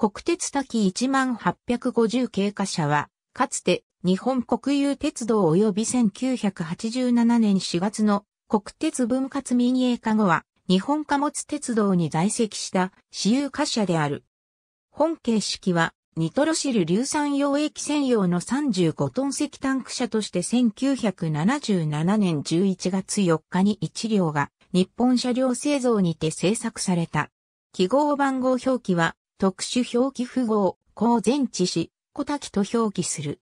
国鉄滝1850経過車は、かつて日本国有鉄道及び1987年4月の国鉄分割民営化後は、日本貨物鉄道に在籍した私有貨車である。本形式は、ニトロシル硫酸溶液専用の35トン石タンク車として1977年11月4日に1両が日本車両製造にて製作された。記号番号表記は特殊表記符号、公前置し、小滝と表記する。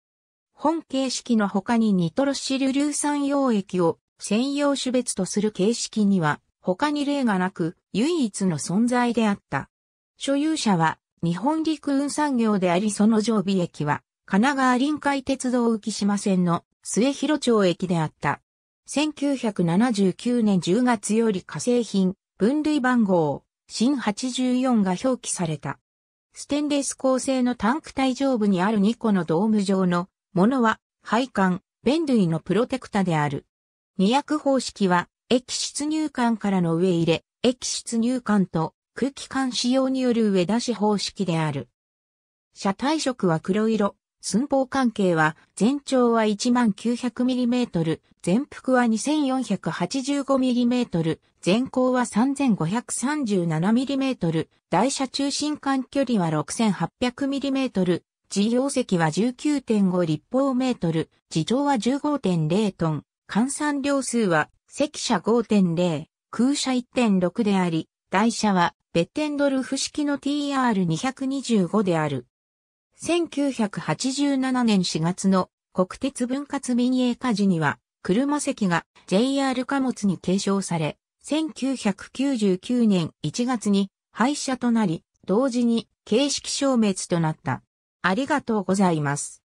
本形式の他にニトロシル硫酸溶液を専用種別とする形式には他に例がなく唯一の存在であった。所有者は日本陸運産業でありその常備駅は神奈川臨海鉄道浮島線の末広町駅であった。1979年10月より化成品分類番号新84が表記された。ステンレス構成のタンク体上部にある2個のドーム状のものは、配管、弁類のプロテクタである。二役方式は、液質入管からの上入れ、液質入管と空気管使用による上出し方式である。車体色は黒色、寸法関係は、全長は 1900mm、全幅は 2485mm、全高は 3537mm、台車中心間距離は 6800mm、自業席は19.5立方メートル、自上は15.0トン、換算量数は、席車5.0、空車1.6であり、台車は、ベッテンドルフ式の TR225 である。1987年4月の国鉄分割民営化時には、車席が JR 貨物に継承され、1999年1月に廃車となり、同時に形式消滅となった。ありがとうございます。